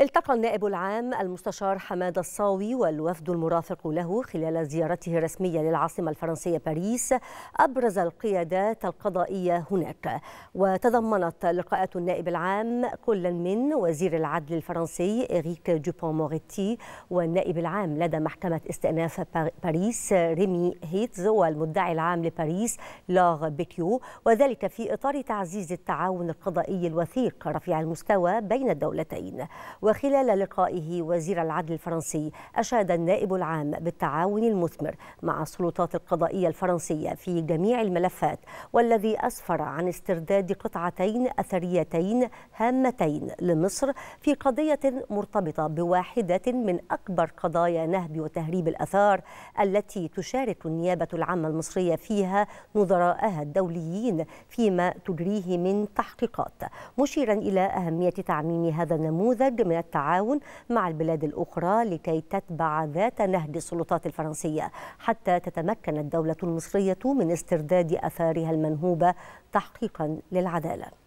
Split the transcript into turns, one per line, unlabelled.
التقى النائب العام المستشار حماد الصاوي والوفد المرافق له خلال زيارته الرسمية للعاصمة الفرنسية باريس أبرز القيادات القضائية هناك وتضمنت لقاءات النائب العام كل من وزير العدل الفرنسي إريك دوبون موريتي والنائب العام لدى محكمة استئناف باريس ريمي هيتز والمدعي العام لباريس لاغ بيكيو وذلك في إطار تعزيز التعاون القضائي الوثيق رفيع المستوى بين الدولتين وخلال لقائه وزير العدل الفرنسي أشاد النائب العام بالتعاون المثمر مع السلطات القضائية الفرنسية في جميع الملفات والذي أسفر عن استرداد قطعتين أثريتين هامتين لمصر في قضية مرتبطة بواحدة من أكبر قضايا نهب وتهريب الأثار التي تشارك النيابة العامة المصرية فيها نظراءها الدوليين فيما تجريه من تحقيقات مشيرا إلى أهمية تعميم هذا النموذج من من التعاون مع البلاد الأخرى لكي تتبع ذات نهج السلطات الفرنسية حتى تتمكن الدولة المصرية من استرداد أثارها المنهوبة تحقيقا للعدالة